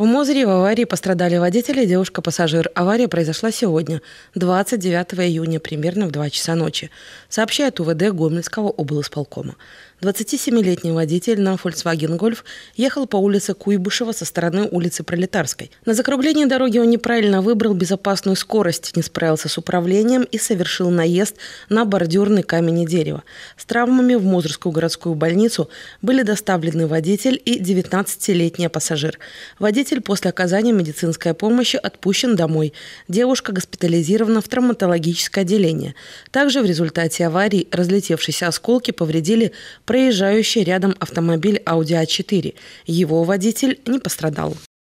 В Мозыре в аварии пострадали водители и девушка-пассажир. Авария произошла сегодня, 29 июня, примерно в 2 часа ночи, сообщает УВД Гомельского облсполкома. 27-летний водитель на Volkswagen Golf ехал по улице Куйбышева со стороны улицы Пролетарской. На закруглении дороги он неправильно выбрал безопасную скорость, не справился с управлением и совершил наезд на бордюрный камень и дерево. С травмами в Мозырскую городскую больницу были доставлены водитель и 19-летний пассажир. Водитель Водитель после оказания медицинской помощи отпущен домой. Девушка госпитализирована в травматологическое отделение. Также в результате аварии разлетевшиеся осколки повредили проезжающий рядом автомобиль Audi A4. Его водитель не пострадал.